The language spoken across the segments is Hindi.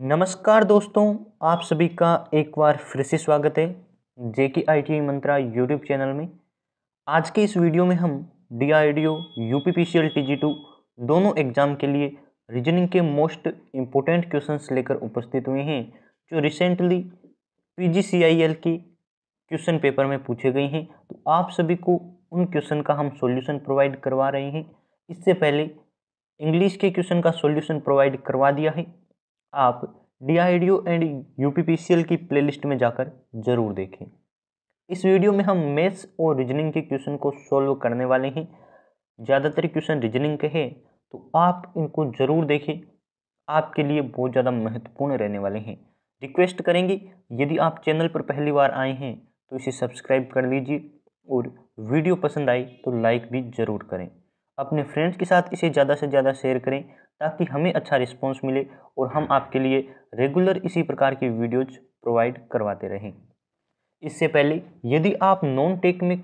नमस्कार दोस्तों आप सभी का एक बार फिर से स्वागत है J K I T Mantra YouTube channel में आज के इस वीडियो में हम D I D O U P P C L T G two दोनों एग्ज़ाम के लिए रीजनिंग के मोस्ट इम्पोर्टेंट क्वेश्चंस लेकर उपस्थित हुए हैं जो recently P G C I L के क्वेश्चन पेपर में पूछे गए हैं तो आप सभी को उन क्वेश्चन का हम सॉल्यूशन प्रोवाइड करवा रहे हैं इससे पहले इंग्लिश के क्वेश्चन का सॉल्यूशन प्रोवाइड करवा दिया है आप डी एंड एल की प्लेलिस्ट में जाकर ज़रूर देखें इस वीडियो में हम मैथ्स और रीजनिंग के क्वेश्चन को सॉल्व करने वाले हैं ज़्यादातर क्वेश्चन रीजनिंग के हैं तो आप इनको ज़रूर देखें आपके लिए बहुत ज़्यादा महत्वपूर्ण रहने वाले हैं रिक्वेस्ट करेंगे यदि आप चैनल पर पहली बार आए हैं तो इसे सब्सक्राइब कर लीजिए और वीडियो पसंद आई तो लाइक भी ज़रूर करें अपने फ्रेंड्स के साथ इसे ज़्यादा से ज़्यादा शेयर करें ताकि हमें अच्छा रिस्पॉन्स मिले और हम आपके लिए रेगुलर इसी प्रकार की वीडियोज प्रोवाइड करवाते रहें इससे पहले यदि आप नॉन टेक में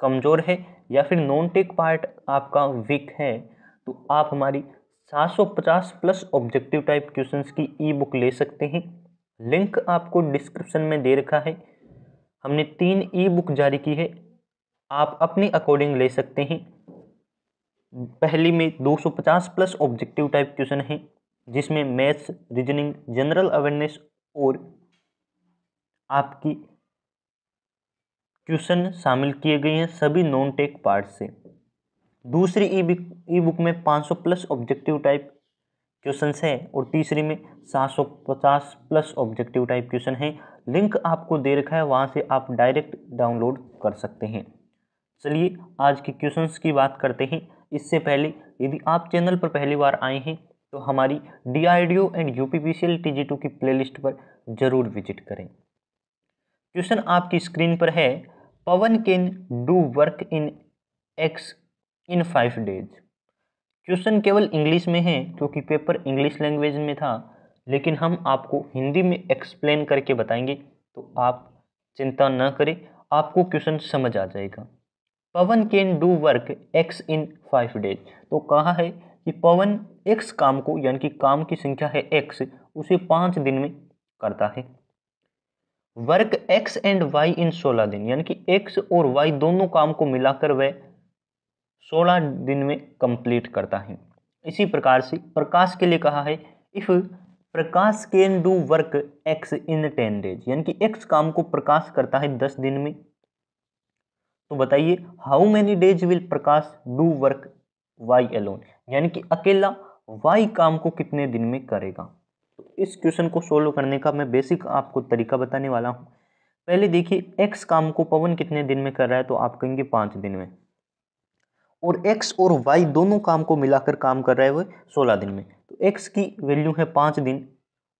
कमज़ोर है या फिर नॉन टेक पार्ट आपका वीक है तो आप हमारी 750 प्लस ऑब्जेक्टिव टाइप क्वेश्चंस की ई बुक ले सकते हैं लिंक आपको डिस्क्रिप्शन में दे रखा है हमने तीन ई बुक जारी की है आप अपने अकॉर्डिंग ले सकते हैं पहली में 250 प्लस ऑब्जेक्टिव टाइप क्वेश्चन हैं जिसमें मैथ्स रीजनिंग जनरल अवेयरनेस और आपकी क्वेश्चन शामिल किए गए हैं सभी नॉन टेक पार्ट से दूसरी ई ई बुक में 500 प्लस ऑब्जेक्टिव टाइप क्वेश्चन है और तीसरी में 750 प्लस ऑब्जेक्टिव टाइप क्वेश्चन है लिंक आपको दे रखा है वहाँ से आप डायरेक्ट डाउनलोड कर सकते हैं चलिए आज के क्वेश्चंस की बात करते हैं इससे पहले यदि आप चैनल पर पहली बार आए हैं तो हमारी D I D O and U P P C L T G two की लिस्ट पर ज़रूर विजिट करें क्वेश्चन आपकी स्क्रीन पर है Pawan can do work in X in five days question केवल इंग्लिश में है क्योंकि पेपर इंग्लिश लैंग्वेज में था लेकिन हम आपको हिंदी में एक्सप्लेन करके बताएंगे तो आप चिंता न करें आपको क्वेश्चन समझ आ जाएगा Pawan can do work X in five days तो कहा है कि पवन एक्स काम को यानी कि काम की संख्या है एक्स उसे पाँच दिन में करता है work X and Y in सोलह दिन यानी कि एक्स और वाई दोनों काम को मिलाकर वह सोलह दिन में कंप्लीट करता है इसी प्रकार से प्रकाश के लिए कहा है if Prakash can do work X in ten days यानी कि एक्स काम को प्रकाश करता है दस दिन में तो बताइए how many days will Prakash do work Y alone यानी कि अकेला वाई काम को कितने दिन में करेगा तो इस क्वेश्चन को सोल्व करने का मैं बेसिक आपको तरीका बताने वाला हूँ पहले देखिए एक्स काम को पवन कितने दिन में कर रहा है तो आप कहेंगे पाँच दिन में और एक्स और वाई दोनों काम को मिलाकर काम कर रहा है वह सोलह दिन में तो एक्स की वैल्यू है पाँच दिन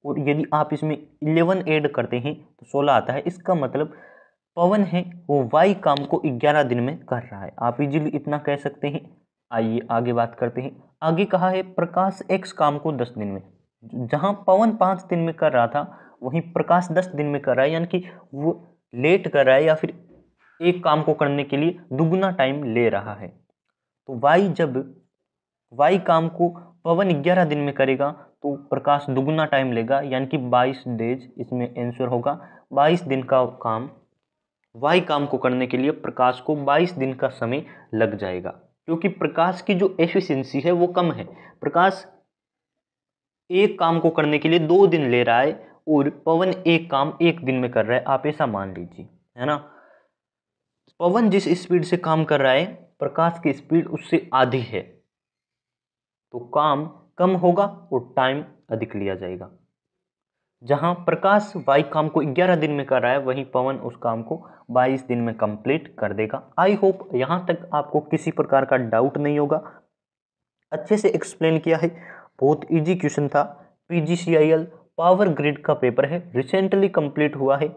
और यदि आप इसमें इलेवन ऐड करते हैं तो सोलह आता है इसका मतलब पवन है वो वाई काम को ग्यारह दिन में कर रहा है आप इजीली इतना कह सकते हैं आइए आगे बात करते हैं आगे कहा है प्रकाश एक्स काम को दस दिन में जहाँ पवन पाँच दिन में कर रहा था वहीं प्रकाश दस दिन में कर रहा है यानी कि वो लेट कर रहा है या फिर एक काम को करने के लिए दुगुना टाइम ले रहा है तो वाई जब वाई काम को पवन ग्यारह दिन में करेगा तो प्रकाश दुगुना टाइम लेगा यानी कि बाईस डेज इसमें आंसर होगा बाईस दिन का काम वाई काम को करने के लिए प्रकाश को 22 दिन का समय लग जाएगा क्योंकि प्रकाश की जो एफिशिएंसी है वो कम है प्रकाश एक काम को करने के लिए दो दिन ले रहा है और पवन एक काम एक दिन में कर रहा है आप ऐसा मान लीजिए है ना पवन जिस स्पीड से काम कर रहा है प्रकाश की स्पीड उससे आधी है तो काम कम होगा और टाइम अधिक लिया जाएगा जहां प्रकाश वाई काम को 11 दिन में कर रहा है वहीं पवन उस काम को 22 दिन में कंप्लीट कर देगा आई होप यहां तक आपको किसी प्रकार का डाउट नहीं होगा अच्छे से एक्सप्लेन किया है बहुत इजी क्वेश्चन था पीजीसीआईएल पावर ग्रिड का पेपर है रिसेंटली कंप्लीट हुआ है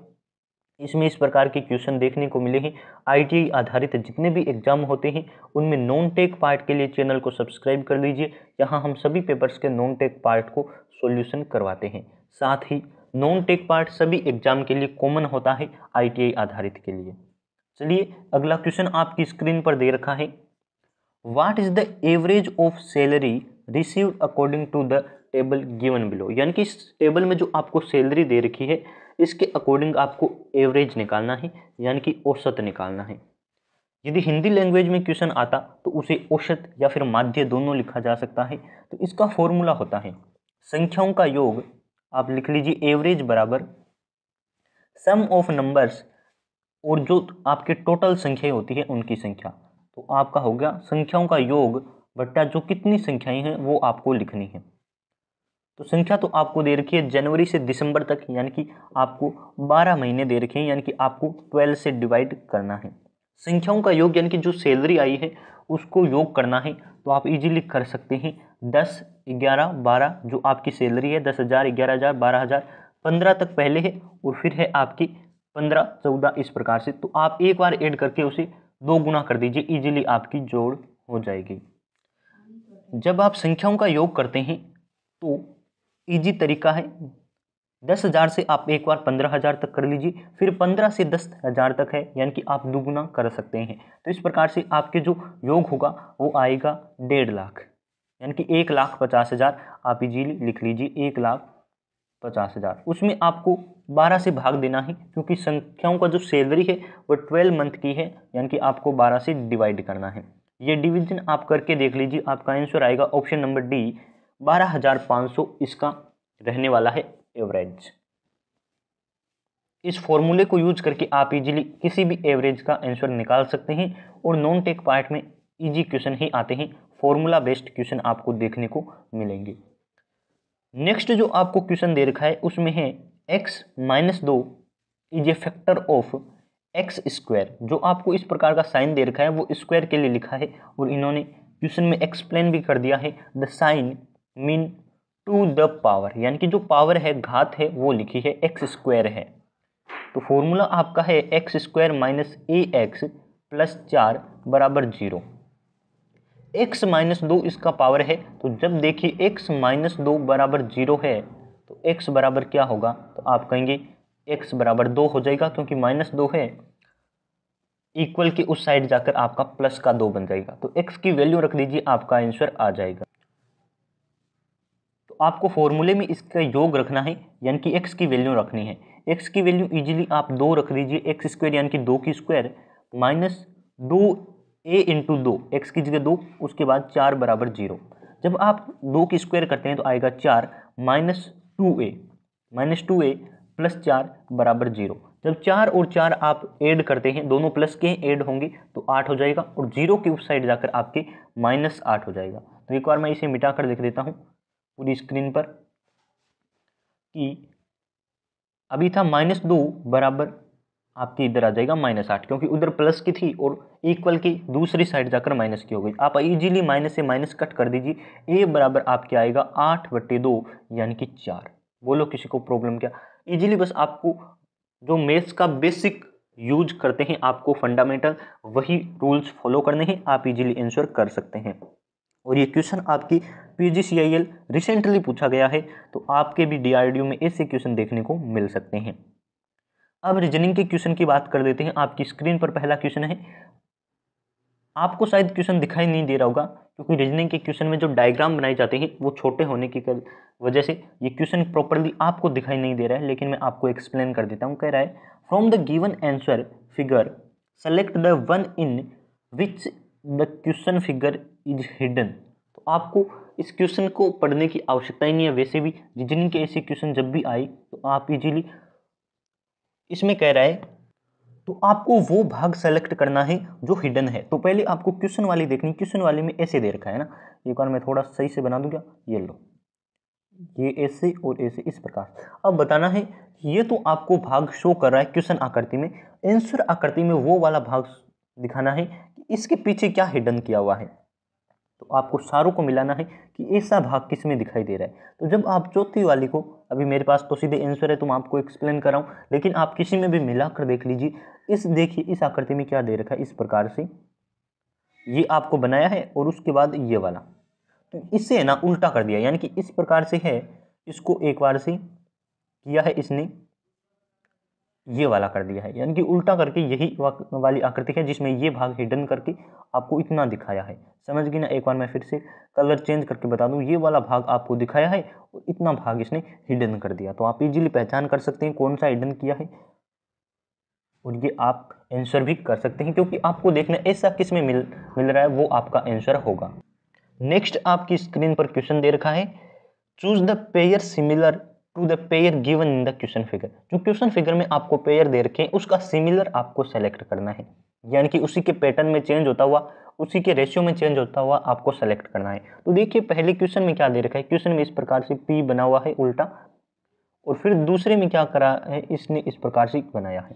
इसमें इस प्रकार के क्वेश्चन देखने को मिले हैं आईटीआई आधारित जितने भी एग्जाम होते हैं उनमें नॉन टेक पार्ट के लिए चैनल को सब्सक्राइब कर लीजिए यहाँ हम सभी पेपर्स के नॉन टेक पार्ट को सोल्यूशन करवाते हैं साथ ही नॉन टेक पार्ट सभी एग्जाम के लिए कॉमन होता है आईटीआई आधारित के लिए चलिए अगला क्वेश्चन आपकी स्क्रीन पर दे रखा है what is the average of salary receive according to the table given below यानी कि इस टेबल में जो आपको सैलरी दे रखी है इसके अकॉर्डिंग आपको एवरेज निकालना है यानी कि औसत निकालना है यदि हिंदी लैंग्वेज में क्वेश्चन आता तो उसे औसत या फिर माध्य दोनों लिखा जा सकता है तो इसका फॉर्मूला होता है संख्याओं का योग आप लिख लीजिए एवरेज बराबर सम ऑफ नंबर्स और जो आपके टोटल संख्याएं होती है उनकी संख्या तो आपका हो गया संख्याओं का योग बट्टा जो कितनी संख्याएं हैं वो आपको लिखनी है तो संख्या तो आपको दे रखी है जनवरी से दिसंबर तक यानी कि आपको 12 महीने दे रखे हैं यानी कि आपको 12 से डिवाइड करना है संख्याओं का योग यानी कि जो सैलरी आई है उसको योग करना है तो आप इजीली कर सकते हैं दस ग्यारह बारह जो आपकी सैलरी है दस हज़ार ग्यारह हज़ार बारह हज़ार पंद्रह तक पहले है और फिर है आपकी पंद्रह चौदह इस प्रकार से तो आप एक बार ऐड करके उसे दो गुना कर दीजिए ईजिली आपकी जोड़ हो जाएगी जब आप संख्याओं का योग करते हैं तो ईजी तरीका है दस हज़ार से आप एक बार पंद्रह हज़ार तक कर लीजिए फिर पंद्रह से दस हज़ार तक है यानी कि आप दुगुना कर सकते हैं तो इस प्रकार से आपके जो योग होगा वो आएगा डेढ़ लाख यानी कि एक लाख पचास हज़ार आप इजीली लिख लीजिए एक लाख पचास हज़ार उसमें आपको बारह से भाग देना है क्योंकि संख्याओं का जो सैलरी है वो ट्वेल्व मंथ की है यानी कि आपको बारह से डिवाइड करना है ये डिविजन आप करके देख लीजिए आपका आंसर आएगा ऑप्शन नंबर डी बारह हज़ार पाँच सौ इसका रहने वाला है एवरेज इस फॉर्मूले को यूज करके आप इजीली किसी भी एवरेज का आंसर निकाल सकते हैं और नॉन टेक पार्ट में इजी क्वेश्चन ही आते हैं फॉर्मूला बेस्ड क्वेश्चन आपको देखने को मिलेंगे नेक्स्ट जो आपको क्वेश्चन दे रखा है उसमें है एक्स माइनस दो is A factor of X square जो आपको इस प्रकार का साइन दे रखा है वो स्क्वायर के लिए लिखा है और इन्होंने क्वेश्चन में एक्सप्लेन भी कर दिया है the sine mean to the power यानी कि जो पावर है घात है वो लिखी है एक्स स्क्वायर है तो फॉर्मूला आपका है X square minus A X plus चार बराबर जीरो एक्स माइनस दो इसका पावर है तो जब देखिए एक्स माइनस दो बराबर जीरो है तो एक्स बराबर क्या होगा तो आप कहेंगे एक्स बराबर दो हो जाएगा क्योंकि माइनस दो है इक्वल के उस साइड जाकर आपका प्लस का दो बन जाएगा तो एक्स की वैल्यू रख दीजिए आपका आंसर आ जाएगा आपको फॉर्मूले में इसका योग रखना है यानी कि एक्स की वैल्यू रखनी है एक्स की वैल्यू इजीली आप दो रख दीजिए एक्स स्क्वायर यानी कि दो की स्क्वायर माइनस दो ए इंटू दो एक्स की जगह दो उसके बाद चार बराबर जीरो जब आप दो की स्क्वायर करते हैं तो आएगा चार minus two A minus two A plus चार बराबर जीरो जब चार और चार आप ऐड करते हैं दोनों प्लस के ऐड होंगे तो आठ हो जाएगा और जीरो के उस साइड जाकर आपके माइनस आठ हो जाएगा तो एक बार मैं इसे मिटा कर देख देता हूँ पूरी स्क्रीन पर कि अभी था माइनस दो बराबर आपकी इधर आ जाएगा माइनस आठ क्योंकि उधर प्लस की थी और इक्वल की दूसरी साइड जाकर माइनस की हो गई आप इजीली माइनस से माइनस कट कर दीजिए ए बराबर आपके आएगा आठ बट्टे दो यानी कि चार बोलो किसी को प्रॉब्लम क्या इजीली बस आपको जो मेथ्स का बेसिक यूज करते हैं आपको फंडामेंटल वही रूल्स फॉलो करने हैं आप इजीली आंसर कर सकते हैं और ये क्वेश्चन आपकी पीजीसीआईएल रिसेंटली पूछा गया है तो आपके भी डी आर डी में ऐसे क्वेश्चन देखने को मिल सकते हैं अब रीजनिंग के क्वेश्चन की बात कर देते हैं आपकी स्क्रीन पर पहला क्वेश्चन है आपको शायद क्वेश्चन दिखाई नहीं दे रहा होगा क्योंकि रीजनिंग के क्वेश्चन में जो डायग्राम बनाए जाते हैं वो छोटे होने की वजह से ये क्वेश्चन प्रॉपरली आपको दिखाई नहीं दे रहा है लेकिन मैं आपको एक्सप्लेन कर देता हूँ कह रहा है from the given answer figure select the one in which the question figure is hidden तो आपको इस क्वेश्चन को पढ़ने की आवश्यकता ही नहीं है वैसे भी रीजनिंग के ऐसे क्वेश्चन जब भी आए तो आप इजीली इसमें कह रहा है तो आपको वो भाग सेलेक्ट करना है जो हिडन है तो पहले आपको क्वेश्चन वाली देखनी क्वेश्चन वाले में ऐसे दे रखा है ना एक बार मैं थोड़ा सही से बना दूंगा ये लो ये ऐसे और ऐसे इस प्रकार अब बताना है ये तो आपको भाग शो कर रहा है क्वेश्चन आकृति में आंसर आकृति में वो वाला भाग दिखाना है कि इसके पीछे क्या हिडन किया हुआ है तो आपको सारों को मिलाना है कि ऐसा भाग किस में दिखाई दे रहा है तो जब आप चौथी वाली को अभी मेरे पास तो सीधे आंसर है तो मैं आपको एक्सप्लेन कराऊँ लेकिन आप किसी में भी मिला कर देख लीजिए इस देखिए इस आकृति में क्या दे रखा है इस प्रकार से ये आपको बनाया है और उसके बाद ये वाला तो इससे ना उल्टा कर दिया यानी कि इस प्रकार से है इसको एक बार से किया है इसने ये वाला कर दिया है यानी कि उल्टा करके यही वाली आकृति है जिसमें ये भाग हिडन करके आपको इतना दिखाया है समझ गई ना एक बार मैं फिर से कलर चेंज करके बता दूं ये वाला भाग आपको दिखाया है और इतना भाग इसने हिडन कर दिया तो आप इजीली पहचान कर सकते हैं कौन सा हिडन किया है और ये आप आंसर भी कर सकते हैं क्योंकि आपको देखना ऐसा किस में मिल मिल रहा है वो आपका आंसर होगा नेक्स्ट आपकी स्क्रीन पर क्वेश्चन दे रखा है choose the pair similar to the pair given in the question figure जो क्वेश्चन फिगर में आपको पेयर दे रखे हैं उसका सिमिलर आपको सेलेक्ट करना है यानी कि उसी के पैटर्न में चेंज होता हुआ उसी के रेशियो में चेंज होता हुआ आपको सेलेक्ट करना है तो देखिए पहले क्वेश्चन में क्या दे रखा है क्वेश्चन में इस प्रकार से पी बना हुआ है उल्टा और फिर दूसरे में क्या करा है इसने इस प्रकार से बनाया है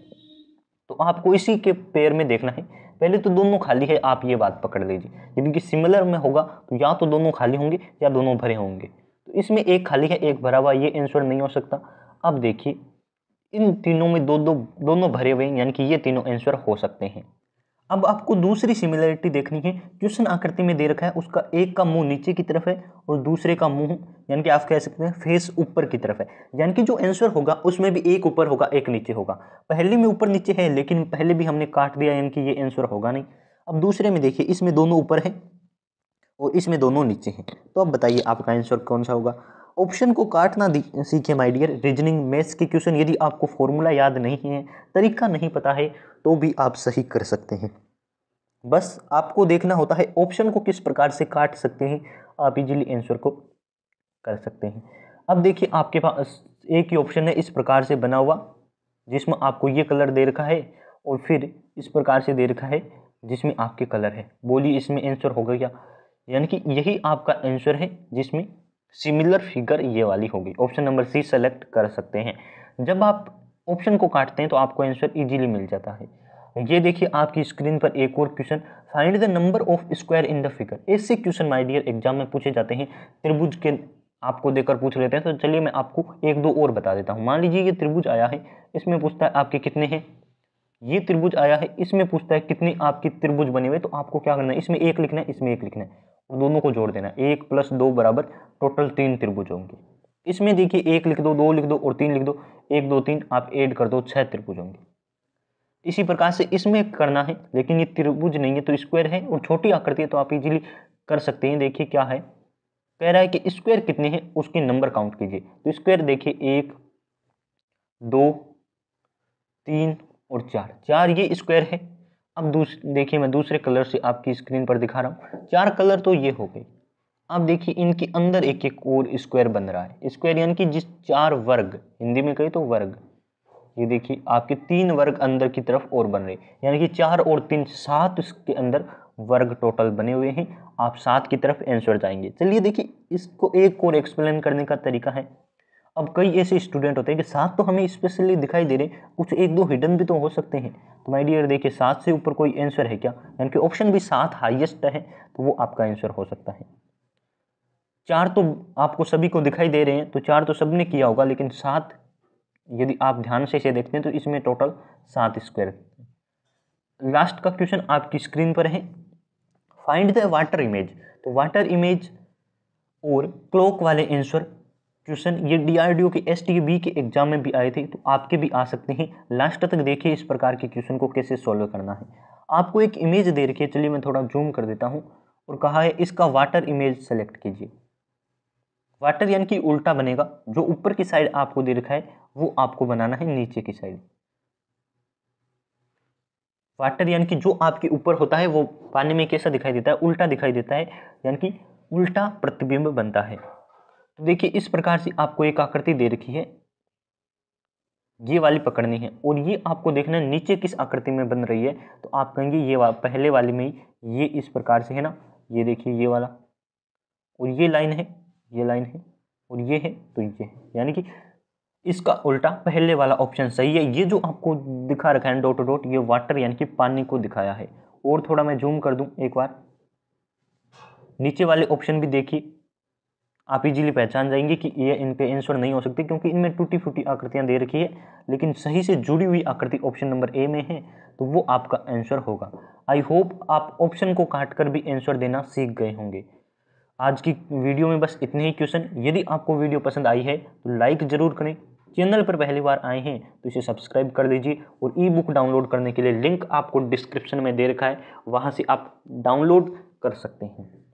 तो आपको इसी के पेयर में देखना है पहले तो दोनों खाली है आप ये बात पकड़ लीजिए कि सिमिलर में होगा तो या तो दोनों खाली होंगे या दोनों भरे होंगे तो इसमें एक खाली है एक भरा हुआ ये आंसर नहीं हो सकता अब देखिए इन तीनों में दो दो दोनों भरे हुए हैं यानी कि ये तीनों आंसर हो सकते हैं अब आपको दूसरी सिमिलरिटी देखनी है क्वेश्चन आकृति में दे रखा है उसका एक का मुंह नीचे की तरफ है और दूसरे का मुंह यानी कि आप कह सकते हैं फेस ऊपर की तरफ है यानी कि जो आंसर होगा उसमें भी एक ऊपर होगा एक नीचे होगा पहले में ऊपर नीचे है लेकिन पहले भी हमने काट दिया यानी कि ये आंसर होगा नहीं अब दूसरे में देखिए इसमें दोनों ऊपर है और इसमें दोनों नीचे हैं तो अब बताइए आपका आंसर कौन सा होगा ऑप्शन को काटना सीखे माय डियर रीजनिंग मैथ्स के क्वेश्चन यदि आपको फॉर्मूला याद नहीं है तरीका नहीं पता है तो भी आप सही कर सकते हैं बस आपको देखना होता है ऑप्शन को किस प्रकार से काट सकते हैं आप इजीली आंसर को कर सकते हैं अब देखिए आपके पास एक ही ऑप्शन है इस प्रकार से बना हुआ जिसमें आपको ये कलर दे रखा है और फिर इस प्रकार से दे रखा है जिसमें आपके कलर है बोलिए इसमें आंसर होगा क्या यानी कि यही आपका आंसर है जिसमें सिमिलर फिगर ये वाली होगी ऑप्शन नंबर सी सेलेक्ट कर सकते हैं जब आप ऑप्शन को काटते हैं तो आपको आंसर इजीली मिल जाता है ये देखिए आपकी स्क्रीन पर एक और question find the number of square in the figure ऐसे क्वेश्चन माय डियर एग्जाम में पूछे जाते हैं त्रिभुज के आपको देकर पूछ लेते हैं तो चलिए मैं आपको एक दो और बता देता हूँ मान लीजिए ये त्रिभुज आया है इसमें पूछता है आपके कितने हैं ये त्रिभुज आया है इसमें पूछता है कितने आपके त्रिभुज बने हुए तो आपको क्या करना है इसमें एक लिखना है इसमें एक लिखना है दोनों को जोड़ देना एक प्लस दो बराबर टोटल तीन त्रिभुज होंगे इसमें देखिए एक लिख दो दो लिख दो और तीन लिख दो एक दो तीन आप ऐड कर दो छः त्रिभुज होंगे इसी प्रकार से इसमें करना है लेकिन ये त्रिभुज नहीं है तो स्क्वायर है और छोटी आकृति है तो आप इजीली कर सकते हैं देखिए क्या है कह रहा है कि स्क्वायर कितने हैं उसके नंबर काउंट कीजिए तो स्क्वायर देखिए एक दो तीन और चार चार ये स्क्वायर है अब दूस देखिए मैं दूसरे कलर से आपकी स्क्रीन पर दिखा रहा हूँ चार कलर तो ये हो गए अब देखिए इनके अंदर एक एक और स्क्वायर बन रहा है स्क्वायर यानी कि जिस चार वर्ग हिंदी में कहे तो वर्ग ये देखिए आपके तीन वर्ग अंदर की तरफ और बन रहे यानी कि चार और तीन सात उसके अंदर वर्ग टोटल बने हुए हैं आप सात की तरफ आंसर जाएंगे चलिए देखिए इसको एक और एक्सप्लेन करने का तरीका है अब कई ऐसे स्टूडेंट होते हैं कि सात तो हमें स्पेशली दिखाई दे रहे हैं कुछ एक दो हिडन भी तो हो सकते हैं तो माय डियर देखिए सात से ऊपर कोई आंसर है क्या यानी कि ऑप्शन भी सात हाईएस्ट है तो वो आपका आंसर हो सकता है चार तो आपको सभी को दिखाई दे रहे हैं तो चार तो सब ने किया होगा लेकिन सात यदि आप ध्यान से इसे देखते हैं तो इसमें टोटल सात स्क्वायर लास्ट का क्वेश्चन आपकी स्क्रीन पर है फाइंड द वाटर इमेज तो वाटर इमेज और क्लॉक वाले आंसर क्वेश्चन ये डीआरडीओ के एस टी बी के एग्जाम में भी आए थे तो आपके भी आ सकते हैं लास्ट तक देखिए इस प्रकार के क्वेश्चन को कैसे सॉल्व करना है आपको एक इमेज दे रखी है चलिए मैं थोड़ा जूम कर देता हूँ और कहा है इसका वाटर इमेज सेलेक्ट कीजिए वाटर यानी कि उल्टा बनेगा जो ऊपर की साइड आपको दे रखा है वो आपको बनाना है नीचे की साइड वाटर यानी कि जो आपके ऊपर होता है वो पानी में कैसा दिखाई देता है उल्टा दिखाई देता है यानी कि उल्टा प्रतिबिंब बनता है तो देखिए इस प्रकार से आपको एक आकृति दे रखी है ये वाली पकड़नी है और ये आपको देखना है नीचे किस आकृति में बन रही है तो आप कहेंगे ये वा, पहले वाले में ही ये इस प्रकार से है ना ये देखिए ये वाला और ये लाइन है ये लाइन है और ये है तो ये है यानी कि इसका उल्टा पहले वाला ऑप्शन सही है ये जो आपको दिखा रखा है डॉट डॉट ये वाटर यानी कि पानी को दिखाया है और थोड़ा मैं जूम कर दूँ एक बार नीचे वाले ऑप्शन भी देखिए आप इजीली पहचान जाएंगे कि ये इन पे आंसर नहीं हो सकते क्योंकि इनमें टूटी फूटी आकृतियाँ दे रखी है लेकिन सही से जुड़ी हुई आकृति ऑप्शन नंबर ए में है तो वो आपका आंसर होगा आई होप आप ऑप्शन को काट कर भी आंसर देना सीख गए होंगे आज की वीडियो में बस इतने ही क्वेश्चन यदि आपको वीडियो पसंद आई है तो लाइक ज़रूर करें चैनल पर पहली बार आए हैं तो इसे सब्सक्राइब कर दीजिए और ई बुक डाउनलोड करने के लिए लिंक आपको डिस्क्रिप्शन में दे रखा है वहाँ से आप डाउनलोड कर सकते हैं